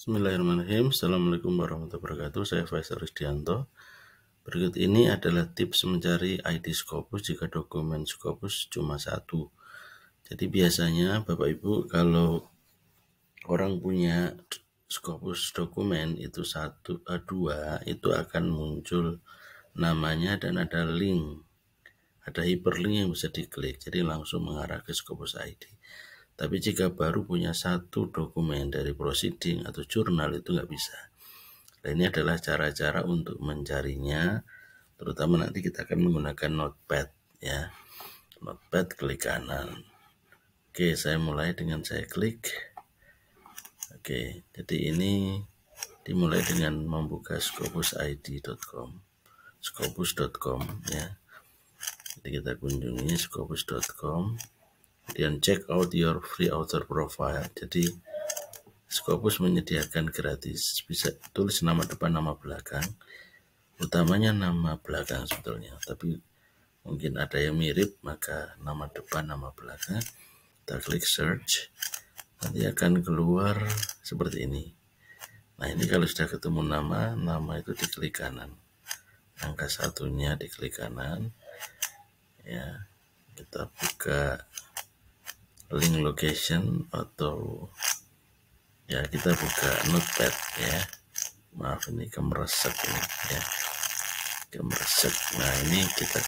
Bismillahirrahmanirrahim Assalamualaikum warahmatullahi wabarakatuh Saya Faisal Rizdianto Berikut ini adalah tips mencari ID Scopus jika dokumen Scopus cuma satu Jadi biasanya Bapak Ibu kalau orang punya Scopus dokumen itu satu eh, dua itu akan muncul namanya dan ada link ada hyperlink yang bisa diklik jadi langsung mengarah ke Scopus ID tapi jika baru punya satu dokumen dari proceeding atau jurnal itu nggak bisa. Nah, ini adalah cara-cara untuk mencarinya, terutama nanti kita akan menggunakan notepad ya. Notepad klik kanan. Oke, saya mulai dengan saya klik. Oke, jadi ini dimulai dengan membuka scopusid.com. scopus.com ya. Jadi kita kunjungi scopus.com dan check out your free author profile jadi Scopus menyediakan gratis bisa tulis nama depan nama belakang utamanya nama belakang sebetulnya tapi mungkin ada yang mirip maka nama depan nama belakang kita klik search nanti akan keluar seperti ini nah ini kalau sudah ketemu nama nama itu diklik kanan angka satunya diklik kanan ya kita buka link location atau ya kita buka notepad ya maaf ini kemeresek ini ya kemeresek nah ini kita